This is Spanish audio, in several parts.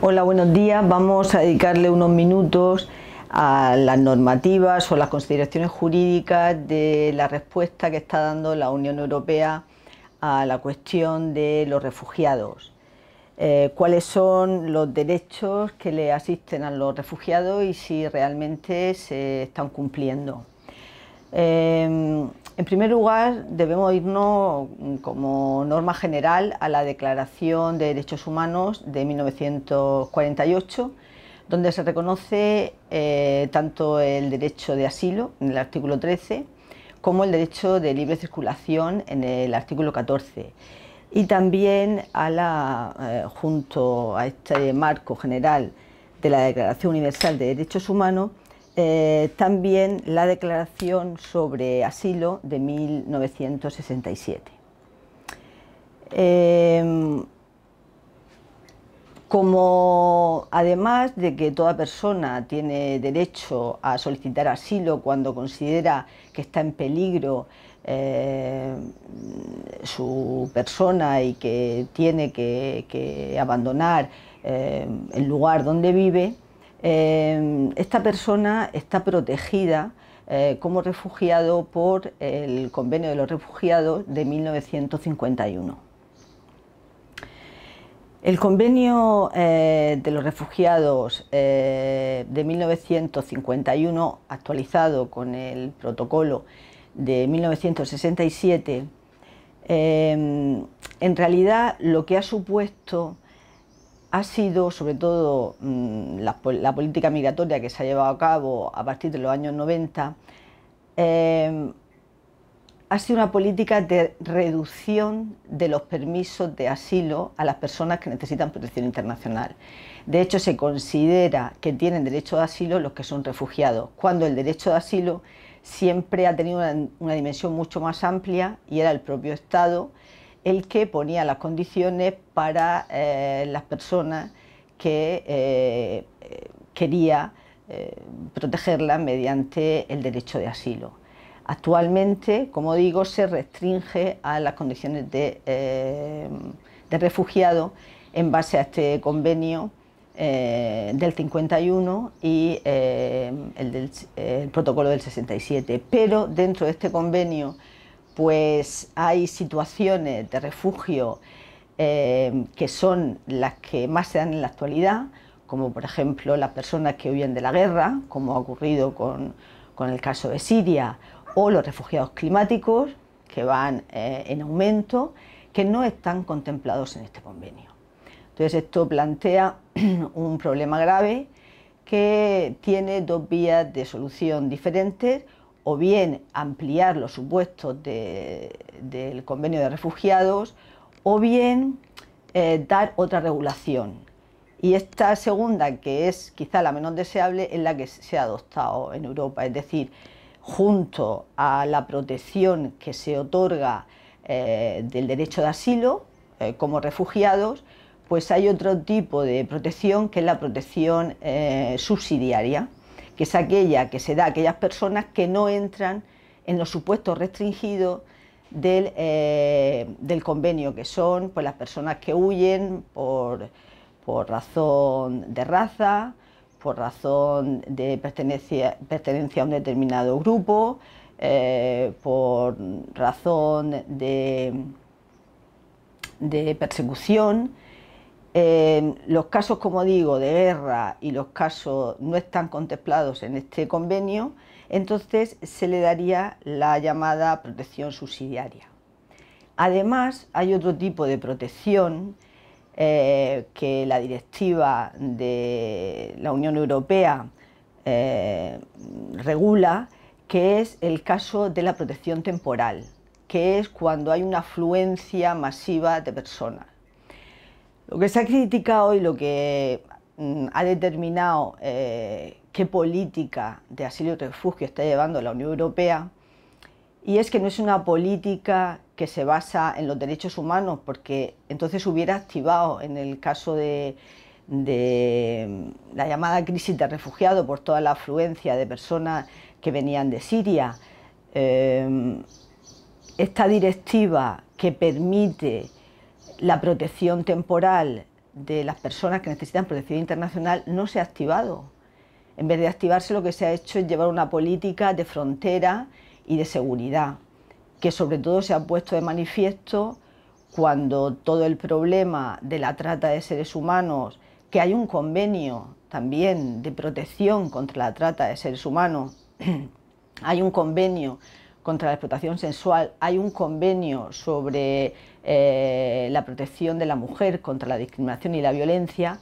Hola, buenos días. Vamos a dedicarle unos minutos a las normativas o las consideraciones jurídicas de la respuesta que está dando la Unión Europea a la cuestión de los refugiados. Eh, cuáles son los derechos que le asisten a los refugiados y si realmente se están cumpliendo. Em, en primer lugar, debemos irnos mm, como norma general a la Declaración de Derechos Humanos de 1948, donde se reconoce eh, tanto el derecho de asilo, en el artículo 13, como el derecho de libre circulación, en el artículo 14. Y también a la, eh, junto a este marco general de la Declaración Universal de Derechos Humanos, eh, también la Declaración sobre Asilo de 1967. Em, como además de que toda persona tiene derecho a solicitar asilo cuando considera que está en peligro eh, su persona y que tiene que, abandonar eh, el lugar donde vive, eh, esta persona está protegida eh, como refugiado por el Convenio de los Refugiados de 1951. El Convenio eh, de los Refugiados de 1951, actualizado con el protocolo de 1967, en realidad lo que ha supuesto ha sido sobre todo mm, la, política migratoria que se ha llevado a cabo a partir de los años 90, em, ha sido una política de reducción de los permisos de asilo a las personas que necesitan protección internacional. De hecho, se considera que tienen derecho de asilo los que son refugiados, cuando el derecho de asilo siempre ha tenido una dimensión mucho más amplia y era el propio Estado el que ponía las condiciones para eh, las personas que eh, quería eh, protegerlas mediante el derecho de asilo. Actualmente, como digo, se restringe a las condiciones de, de refugiado en base a este convenio del 51 y el protocolo del 67. Pero dentro de este convenio pues hay situaciones de refugio eh, que son las que más se dan en la actualidad, como por ejemplo las personas que huyen de la guerra, como ha ocurrido con, el caso de Siria, o los refugiados climáticos, que van eh, en aumento, que no están contemplados en este convenio. Entonces esto plantea un problema grave que tiene dos vías de solución diferentes o bien ampliar los supuestos del convenio de refugiados, o bien eh, dar otra regulación. Y esta segunda, que es quizá la menos deseable, es la que se ha adoptado en Europa, es decir, junto a la protección que se otorga eh, del derecho de asilo eh, como refugiados, pues hay otro tipo de protección que es la protección subsidiaria que es aquella que se da a aquellas personas que no entran en los supuestos restringidos del, eh, convenio, que son pues, las personas que huyen por, razón de raza, por razón de pertenencia, a un determinado grupo, eh, por razón de persecución, eh, los casos, como digo, de guerra y los casos no están contemplados en este convenio, entonces se le daría la llamada protección subsidiaria. Además, hay otro tipo de protección eh, que la directiva de la Unión Europea eh, regula, que es el caso de la protección temporal, que es cuando hay una afluencia masiva de personas. Lo que se ha criticado y lo que mm, ha determinado eh, qué política de asilo y refugio está llevando la Unión Europea, y es que no es una política que se basa en los derechos humanos, porque entonces hubiera activado en el caso de, mm, la llamada crisis de refugiados por toda la afluencia de personas que venían de Siria. Eh, mm, esta directiva que permite la protección temporal de las personas que necesitan protección internacional no se ha activado. En vez de activarse, lo que se ha hecho es llevar una política de frontera y de seguridad, que sobre todo se ha puesto de manifiesto cuando todo el problema de la trata de seres humanos, que hay un convenio también de protección contra la trata de seres humanos, hay un convenio contra la explotación sexual, hay un convenio sobre eh, la protección de la mujer contra la discriminación y la violencia,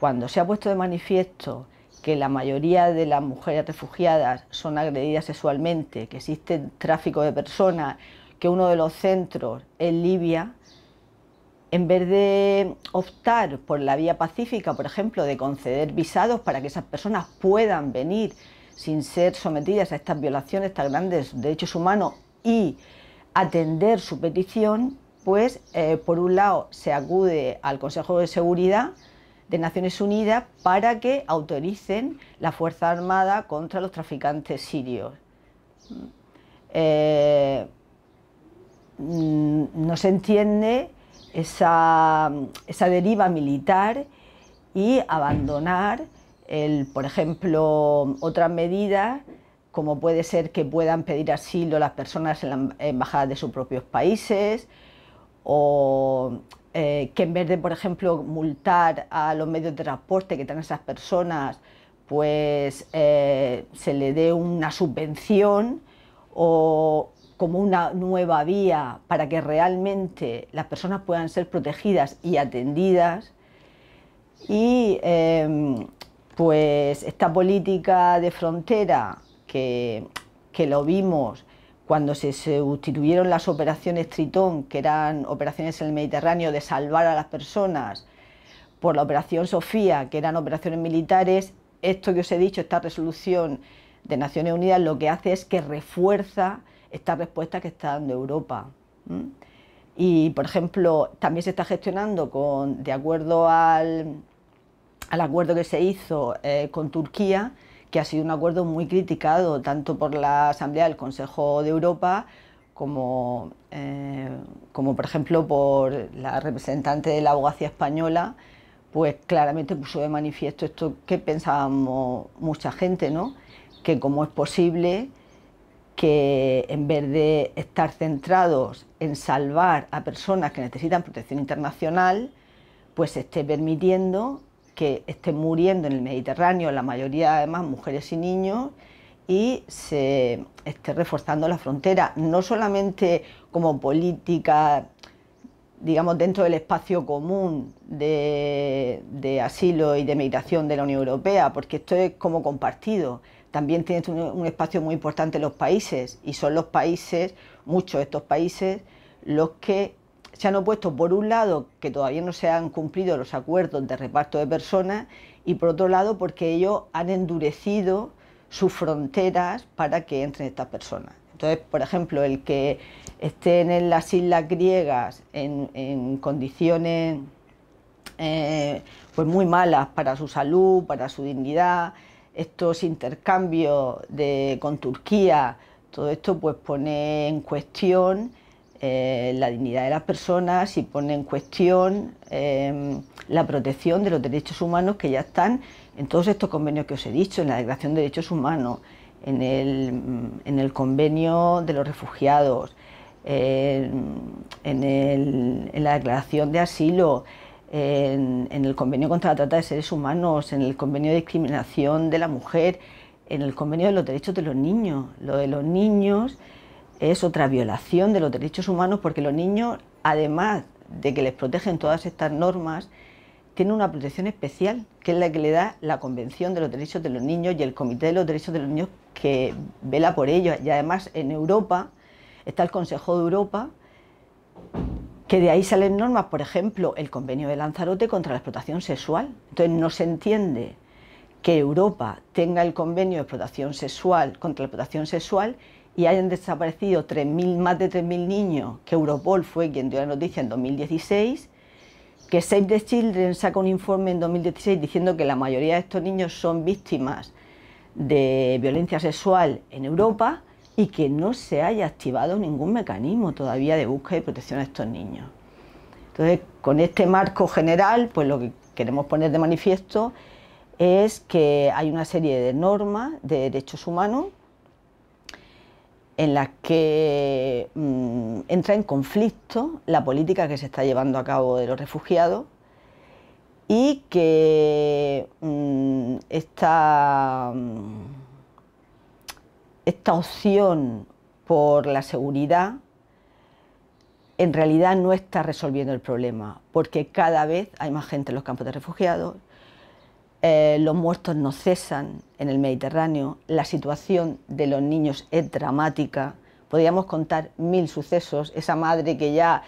cuando se ha puesto de manifiesto que la mayoría de las mujeres refugiadas son agredidas sexualmente, que existe tráfico de personas, que uno de los centros es Libia, en vez de optar por la vía pacífica, por ejemplo, de conceder visados para que esas personas puedan venir sin ser sometidas a estas violaciones tan grandes de derechos humanos y atender su petición, pues eh, por un lado se acude al Consejo de Seguridad de Naciones Unidas para que autoricen la Fuerza Armada contra los traficantes sirios. Mm. Eh, mm, no se entiende esa, esa deriva militar y abandonar por ejemplo, otras medidas, como puede ser que puedan pedir asilo las personas en las embajadas de sus propios países, o eh, que en vez de, por ejemplo, multar a los medios de transporte que están esas personas, pues eh, se le dé una subvención o como una nueva vía para que realmente las personas puedan ser protegidas y atendidas. Y em, pues esta política de frontera que, lo vimos cuando se sustituyeron las operaciones Tritón, que eran operaciones en el Mediterráneo de salvar a las personas, por la operación Sofía, que eran operaciones militares, esto que os he dicho, esta resolución de Naciones Unidas, lo que hace es que refuerza esta respuesta que está dando Europa. Y, por ejemplo, también se está gestionando, con, de acuerdo al, al acuerdo que se hizo eh, con Turquía, que ha sido un acuerdo muy criticado tanto por la Asamblea del Consejo de Europa como, eh, como por ejemplo por la representante de la abogacía española, pues claramente puso de manifiesto esto que pensábamos mucha gente, ¿no? que cómo es posible que en vez de estar centrados en salvar a personas que necesitan protección internacional, pues se esté permitiendo que estén muriendo en el Mediterráneo, la mayoría además mujeres y niños, y se esté reforzando la frontera, no solamente como política, digamos, dentro del espacio común de, asilo y de migración de la Unión Europea, porque esto es como compartido. También tiene un, un espacio muy importante los países, y son los países, muchos de estos países, los que se han opuesto, por un lado, que todavía no se han cumplido los acuerdos de reparto de personas y, por otro lado, porque ellos han endurecido sus fronteras para que entren estas personas. Entonces, por ejemplo, el que estén en las islas griegas en, condiciones eh, pues muy malas para su salud, para su dignidad, estos intercambios con Turquía, todo esto pues pone en cuestión eh, la dignidad de las personas y pone en cuestión em, la protección de los derechos humanos que ya están en todos estos convenios que os he dicho, en la Declaración de Derechos Humanos, en el, mm, Convenio de los Refugiados, en, la Declaración de Asilo, en, en el Convenio contra la Trata de Seres Humanos, en el Convenio de Discriminación de la Mujer, en el Convenio de los Derechos de los Niños. Lo de los niños es otra violación de los derechos humanos porque los niños, además de que les protegen todas estas normas, tienen una protección especial, que es la que le da la Convención de los Derechos de los Niños y el Comité de los Derechos de los Niños que vela por ellos. Y además en Europa está el Consejo de Europa, que de ahí salen normas, por ejemplo, el Convenio de Lanzarote contra la explotación sexual. Entonces no se entiende que Europa tenga el Convenio de explotación sexual contra la explotación sexual y hayan desaparecido más de 3.000 niños, que Europol fue quien dio la noticia en 2016, que Save the Children saca un informe en 2016 diciendo que la mayoría de estos niños son víctimas de violencia sexual en Europa y que no se haya activado ningún mecanismo todavía de búsqueda y protección a estos niños. Entonces, con este marco general, pues lo que queremos poner de manifiesto es que hay una serie de normas de derechos humanos en las que mm, entra en conflicto la política que se está llevando a cabo de los refugiados y que mm, esta, mm, esta opción por la seguridad en realidad no está resolviendo el problema, porque cada vez hay más gente en los campos de refugiados, eh, los muertos no cesan en el Mediterráneo, la situación de los niños es dramática, podríamos contar mil sucesos, esa madre que ya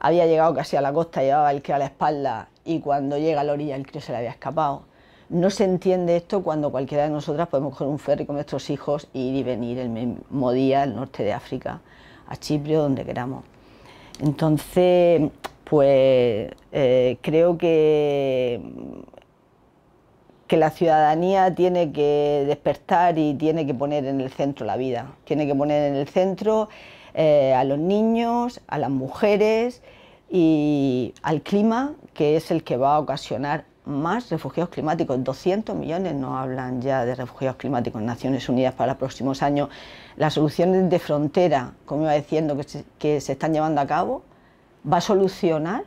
había llegado casi a la costa, llevaba el crío a la espalda y cuando llega a la orilla el crío se le había escapado. No se entiende esto cuando cualquiera de nosotras podemos coger un ferry con nuestros hijos e ir y venir el mismo día al norte de África, a Chipre o donde queramos. Entonces, pues eh, creo que que la ciudadanía tiene que despertar y tiene que poner en el centro la vida, tiene que poner en el centro eh, a los niños, a las mujeres y al clima, que es el que va a ocasionar más refugiados climáticos. 200 millones no hablan ya de refugiados climáticos. en Naciones Unidas para los próximos años. Las soluciones de frontera, como iba diciendo, que que se están llevando a cabo, va a solucionar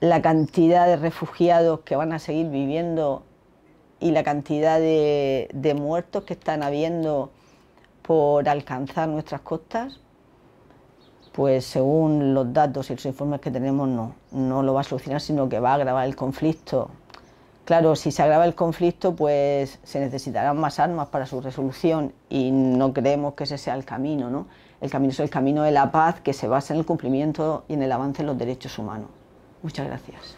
la cantidad de refugiados que van a seguir viviendo y la cantidad de, muertos que están habiendo por alcanzar nuestras costas, pues según los datos y los informes que tenemos no, no lo va a solucionar, sino que va a agravar el conflicto. Claro, si se agrava el conflicto, pues se necesitarán más armas para su resolución y no creemos que ese sea el camino, ¿no? El camino es el camino de la paz que se basa en el cumplimiento y en el avance de los derechos humanos. Muchas gracias.